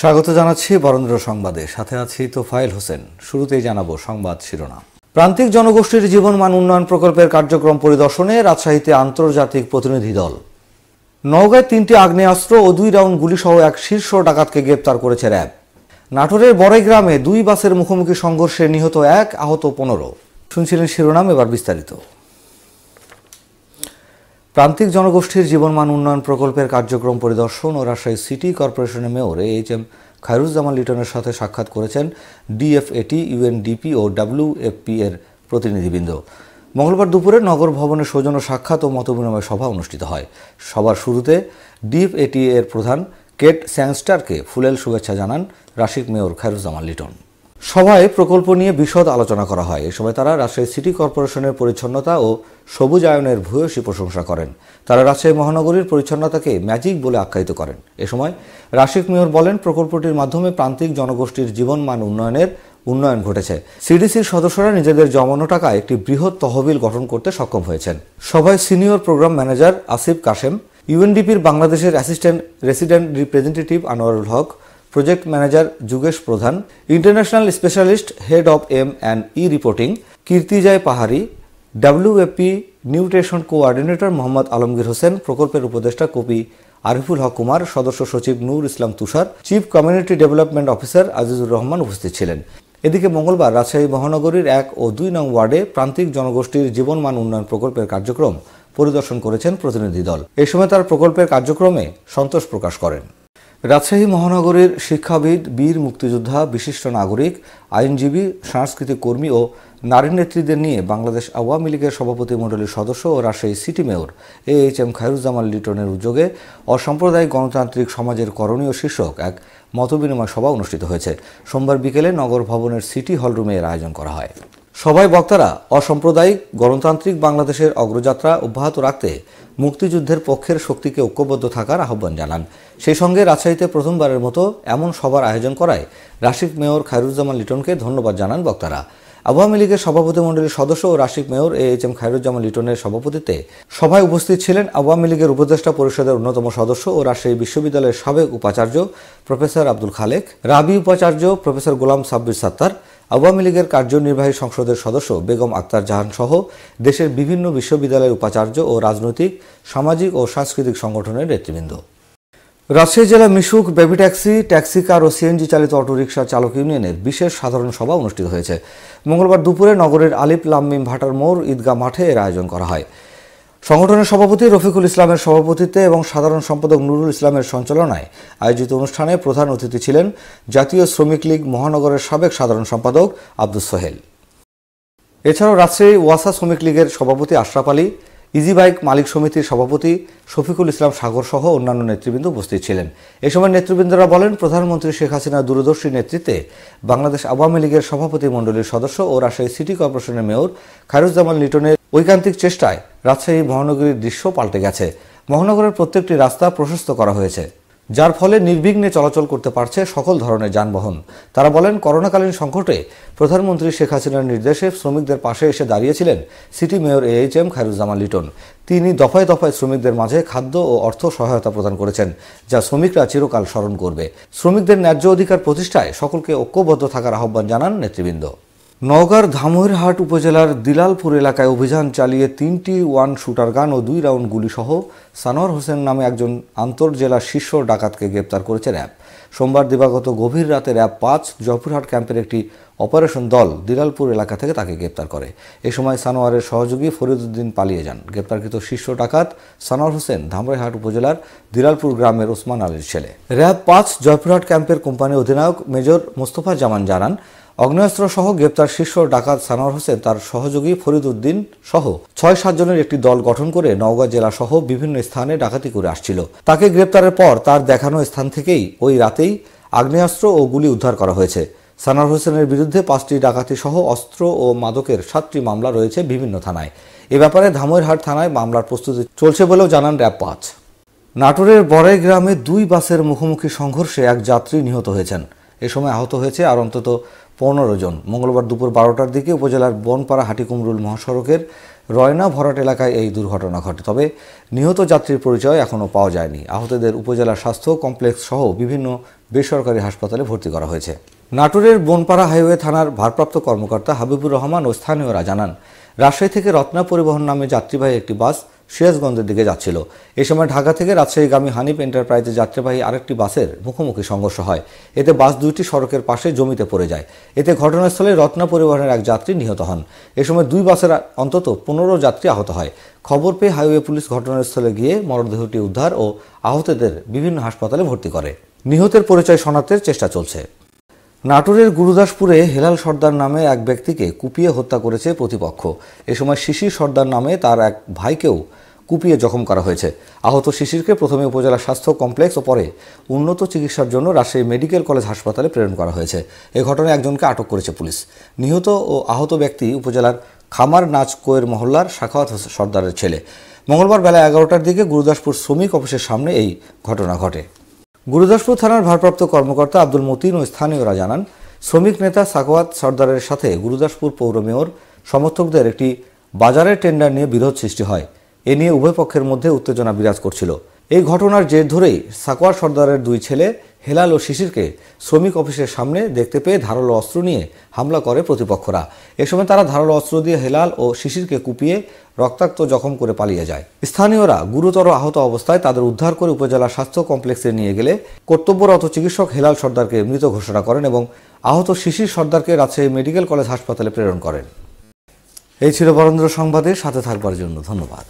স্বাগত জানাচ্ছি বরেন্দ্র সংবাদে সাথে আছি তোফায়েল হোসেন শুরুতেই জানাবো সংবাদ শিরোনাম প্রান্তিক জনগোষ্ঠীর জীবনমান উন্নয়ন প্রকল্পের কার্যক্রম পরিদর্শনে রাজশাহীতে আন্তর্জাতিক প্রতিনিধি দল নওগাঁয় তিনটি আগ্নেয়াস্ত্র ও দুই রাউন্ড গুলিসহ এক শীর্ষ ডাকাতকে গ্রেপ্তার করেছে র্যাব নাটোরের বড়াই গ্রামে দুই বাসের মুখোমুখি সংঘর্ষে নিহত এক আহত পনেরো শুনছিলেন শিরোনাম এবার বিস্তারিত প্রান্তিক জনগোষ্ঠীর জীবনমান উন্নয়ন প্রকল্পের কার্যক্রম পরিদর্শন ও রাজশাহী সিটি কর্পোরেশনের মেয়র এইচ এম খায়রুজ্জামান লিটনের সাথে সাক্ষাৎ করেছেন ডিএফএটি ইউএনডিপি ও ডাব্লিউএফপি এর প্রতিনিধিবৃন্দ মঙ্গলবার দুপুরে নগর ভবনে সৌজন্য সাক্ষাৎ ও মতবিনিময় সভা অনুষ্ঠিত হয় সবার শুরুতে ডিএফএটি এর প্রধান কেট স্যাংস্টারকে ফুলেল শুভেচ্ছা জানান রাশিক মেয়র খায়রুজ্জামান লিটন সভায় প্রকল্প নিয়ে বিশদ আলোচনা করা হয় এ সময় তারা রাজশাহী সিটি কর্পোরেশনের পরিচ্ছন্নতা ও সবুজ আয়নের ভূয়সী প্রশংসা করেন তারা রাজশাহী মহানগরীর পরিচ্ছন্নতাকে ম্যাজিক বলে আখ্যায়িত করেন এ সময় রাশিক মেয়র বলেন প্রকল্পটির মাধ্যমে প্রান্তিক জনগোষ্ঠীর জীবনমান উন্নয়নের উন্নয়ন ঘটেছে সিডিসির সদস্যরা নিজেদের জমানো টাকা একটি বৃহৎ তহবিল গঠন করতে সক্ষম হয়েছেন সভায় senior program manager Asif Kashem ইউএনডিপির বাংলাদেশের assistant resident representative Anwarul Haque project manager Jugesh Pradhan international specialist head of M and E reporting Kirtijoy Pahari WAP nutrition coordinator Mohammad Alamgir Hossain প্রকল্পের উপদেষ্টা কবি আরিফুল হক কুমার সদস্য সচিব Nur Islam Tushar chief community development officer Azizur Rahman উপস্থিত ছিলেন এদিকে মঙ্গলবার রাজশাহী মহানগরীর এক ও দুই নং ওয়ার্ডে প্রান্তিক জনগোষ্ঠীর জীবনমান উন্নয়ন প্রকল্পের কার্যক্রম পরিদর্শন করেছেন প্রতিনিধি দল এ সময় তার প্রকল্পের কার্যক্রমে সন্তোষ প্রকাশ করেন রাজশাহী মহানগরের শিক্ষাবিদ বীর মুক্তিযোদ্ধা বিশিষ্ট নাগরিক আইনজীবী সাংস্কৃতিক কর্মী ও নারী নেত্রীদের নিয়ে বাংলাদেশ আওয়ামী লীগের সভাপতি মণ্ডলীর সদস্য ও Rajshahi city mayor A H M Khairuzzaman লিটনের উদ্যোগে অসাম্প্রদায়িক গণতান্ত্রিক সমাজের করণীয় শীর্ষক এক মতবিনিময় সভা অনুষ্ঠিত হয়েছে সোমবার বিকেলে নগর ভবনের সিটি হল রুমে এর আয়োজন করা হয় সভায় বক্তারা অসাম্প্রদায়িক গণতান্ত্রিক বাংলাদেশের অগ্রযাত্রা অব্যাহত রাখতে মুক্তিযুদ্ধের পক্ষের শক্তিকে ঐক্যবদ্ধ থাকার আহ্বান জানান সেই সঙ্গে রাজশাহীতে প্রথমবারের মতো এমন সভার আয়োজন করায় রাশিক মেয়র খায়রুজ্জামান লিটনকে ধন্যবাদ জানান বক্তারা আওয়ামী লীগের সভাপতিমণ্ডলীর সদস্য ও Rasik mayor A H M Khairuzzaman লিটনের সভাপতিত্বে সভায় উপস্থিত ছিলেন আওয়ামী লীগের উপদেষ্টা পরিষদের অন্যতম সদস্য ও রাজশাহী বিশ্ববিদ্যালয়ের সাবেক উপাচার্য প্রফেসর আব্দুল খালেক রাবি উপাচার্য প্রফেসর গোলাম সাব্বির সাত্তার আওয়ামী লীগের কার্যনির্বাহী সংসদের সদস্য বেগম আক্তার জাহান সহ দেশের বিভিন্ন বিশ্ববিদ্যালয়ের উপাচার্য ও রাজনৈতিক সামাজিক ও সাংস্কৃতিক সংগঠনের নেতৃবৃন্দ রাজশাহী জেলা মিশুক বেবি ট্যাক্সি ট্যাক্সি কার ও সিএনজি চালিত অটোরিকশা চালক ইউনিয়নের বিশেষ সাধারণ সভা অনুষ্ঠিত হয়েছে মঙ্গলবার দুপুরে নগরের আলিপ লাম্মিম ভাটার মোড় ঈদগাহ মাঠে এর আয়োজন করা হয় সংগঠনের সভাপতি রফিকুল ইসলামের সভাপতিত্বে এবং সাধারণ সম্পাদক নুরুল ইসলামের সঞ্চালনায় আয়োজিত অনুষ্ঠানে প্রধান অতিথি ছিলেন জাতীয় শ্রমিক লীগ মহানগরের সাবেক সাধারণ সম্পাদক আব্দুস সোহেল এছাড়াও রাজশাহী ওয়াসা শ্রমিক লীগের সভাপতি আশরাফ আলী ইজি বাইক মালিক সমিতির সভাপতি শফিকুল ইসলাম সাগর সহ অন্যান্য নেতৃবৃন্দ উপস্থিত ছিলেন এ সময় নেতৃবৃন্দরা বলেন প্রধানমন্ত্রী শেখ হাসিনা দূরদর্শী নেতৃত্বে বাংলাদেশ আওয়ামী লীগের সভাপতি মণ্ডলীর সদস্য ও রাজশাহী সিটি কর্পোরেশনের মেয়র খায়রুজ্জামান লিটনের ঐকান্তিক চেষ্টায় রাজশাহী মহানগরীর দৃশ্য পাল্টে গেছে মহানগরের প্রত্যেকটি রাস্তা প্রশস্ত করা হয়েছে যার ফলে নির্বিঘ্নে চলাচল করতে পারছে সকল ধরনের যানবাহন তারা বলেন করোনাকালীন সংকটে প্রধানমন্ত্রী শেখ হাসিনার নির্দেশে শ্রমিকদের পাশে এসে দাঁড়িয়েছিলেন city mayor A H M Khairuzzaman Liton তিনি দফায় দফায় শ্রমিকদের মাঝে খাদ্য ও অর্থ সহায়তা প্রদান করেছেন যা শ্রমিকরা চিরকাল স্মরণ করবে শ্রমিকদের ন্যায্য অধিকার প্রতিষ্ঠায় সকলকে ঐক্যবদ্ধ থাকার আহ্বান জানান নেতৃবৃন্দ নওগাঁর ধামইরহাট উপজেলার দিলালপুর এলাকায় অভিযান চালিয়ে তিনটি ওয়ান শুটার গান ও দুই রাউন্ড গুলিসহ সানোয়ার হোসেন নামে একজন আন্তর্জেলা শীর্ষ ডাকাতকে গ্রেপ্তার করেছে র্যাব সোমবার দিবাগত গভীর রাতে র্যাব পাঁচ জয়পুরহাট ক্যাম্পের একটি অপারেশন দল দিলালপুর এলাকা থেকে তাকে গ্রেপ্তার করে এ সময় সানোয়ারের সহযোগী ফরিদুদ্দিন পালিয়ে যান গ্রেপ্তারকৃত শীর্ষ ডাকাত সানোয়ার হোসেন ধামরাইহাট উপজেলার দিলালপুর গ্রামের ওসমান আলীর ছেলে র্যাব পাঁচ জয়পুরহাট ক্যাম্পের কোম্পানি অধিনায়ক মেজর মোস্তফা জামান জানান অগ্নেয়াস্ত্র সহ গ্রেপ্তার শীর্ষ ডাকাত সানোয়ার হোসেন তার সহযোগী ফরিদ উদ্দিন সহ ছয় সাতজনের একটি দল গঠন করে নওগাঁ জেলা সহ বিভিন্ন স্থানে ডাকাতি করে আসছিল তাকে গ্রেপ্তারের পর তার দেখানো স্থান থেকেই ওই রাতেই আগ্নেয়াস্ত্র ও গুলি উদ্ধার করা হয়েছে সানোয়ার হোসেনের বিরুদ্ধে পাঁচটি ডাকাতি সহ অস্ত্র ও মাদকের সাতটি মামলা রয়েছে বিভিন্ন থানায় এ ব্যাপারে ধামইরহাট থানায় মামলার প্রস্তুতি চলছে বলেও জানান র্যাব পাঁচ নাটোরের বড়াই গ্রামে দুই বাসের মুখোমুখি সংঘর্ষে এক যাত্রী নিহত হয়েছেন এ সময় আহত হয়েছে আর অন্তত পনেরো জন মঙ্গলবার দুপুর বারোটার দিকে উপজেলার বনপাড়া হাটিকুমরুল মহাসড়কের রয়না ভরাট এলাকায় এই দুর্ঘটনা ঘটে তবে নিহত যাত্রীর পরিচয় এখনও পাওয়া যায়নি আহতদের উপজেলা স্বাস্থ্য কমপ্লেক্স সহ বিভিন্ন বেসরকারি হাসপাতালে ভর্তি করা হয়েছে নাটোরের বনপাড়া হাইওয়ে থানার ভারপ্রাপ্ত কর্মকর্তা হাবিবুর রহমান ও স্থানীয়রা জানান রাজশাহী থেকে রত্না পরিবহন নামে যাত্রীবাহী একটি বাস সিরাজগঞ্জের দিকে যাচ্ছিল এ সময় ঢাকা থেকে রাজশাহীগামী হানিফ এন্টারপ্রাইজে যাত্রীবাহী আরেকটি বাসের মুখোমুখি সংঘর্ষ হয় এতে বাস দুইটি সড়কের পাশে জমিতে পড়ে যায় এতে ঘটনাস্থলে রত্না পরিবহনের এক যাত্রী নিহত হন এ সময় দুই বাসের অন্তত পনেরো যাত্রী আহত হয় খবর পেয়ে হাইওয়ে পুলিশ ঘটনাস্থলে গিয়ে মরদেহটি উদ্ধার ও আহতদের বিভিন্ন হাসপাতালে ভর্তি করে নিহতের পরিচয় শনাক্তের চেষ্টা চলছে নাটোরের গুরুদাসপুরে হেলাল সর্দার নামে এক ব্যক্তিকে কুপিয়ে হত্যা করেছে প্রতিপক্ষ এ সময় শিশির সর্দার নামে তার এক ভাইকেও কুপিয়ে জখম করা হয়েছে আহত শিশিরকে প্রথমে উপজেলা স্বাস্থ্য কমপ্লেক্স ও পরে উন্নত চিকিৎসার জন্য রাজশাহী মেডিকেল কলেজ হাসপাতালে প্রেরণ করা হয়েছে এ ঘটনায় একজনকে আটক করেছে পুলিশ নিহত ও আহত ব্যক্তি উপজেলার খামার নাচ কোয়ের মহল্লার শাখাওয়াত সর্দারের ছেলে মঙ্গলবার বেলা এগারোটার দিকে গুরুদাসপুর শ্রমিক অফিসের সামনে এই ঘটনা ঘটে গুরুদাসপুর থানার ভারপ্রাপ্ত কর্মকর্তা আব্দুল মতিন ও স্থানীয়রা জানান শ্রমিক নেতা সাখাওয়াত সর্দারের সাথে গুরুদাসপুর পৌর মেয়র সমর্থকদের একটি বাজারের টেন্ডার নিয়ে বিরোধ সৃষ্টি হয় এ নিয়ে উভয় পক্ষের মধ্যে উত্তেজনা বিরাজ করছিল এই ঘটনার জের ধরেই সাকোয়ার সর্দারের দুই ছেলে হেলাল ও শিশিরকে শ্রমিক অফিসের সামনে দেখতে পেয়ে ধারালো অস্ত্র নিয়ে হামলা করে প্রতিপক্ষরা এ সময় তারা ধারালো অস্ত্র দিয়ে হেলাল ও শিশিরকে কুপিয়ে রক্তাক্ত জখম করে পালিয়ে যায় স্থানীয়রা গুরুতর আহত অবস্থায় তাদের উদ্ধার করে উপজেলা স্বাস্থ্য কমপ্লেক্সে নিয়ে গেলে কর্তব্যরত চিকিৎসক হেলাল সর্দারকে মৃত ঘোষণা করেন এবং আহত শিশির সর্দারকে রাজশাহী মেডিকেল কলেজ হাসপাতালে প্রেরণ করেন এই ছিল বরেন্দ্র সংবাদে সাথে থাকবার জন্য ধন্যবাদ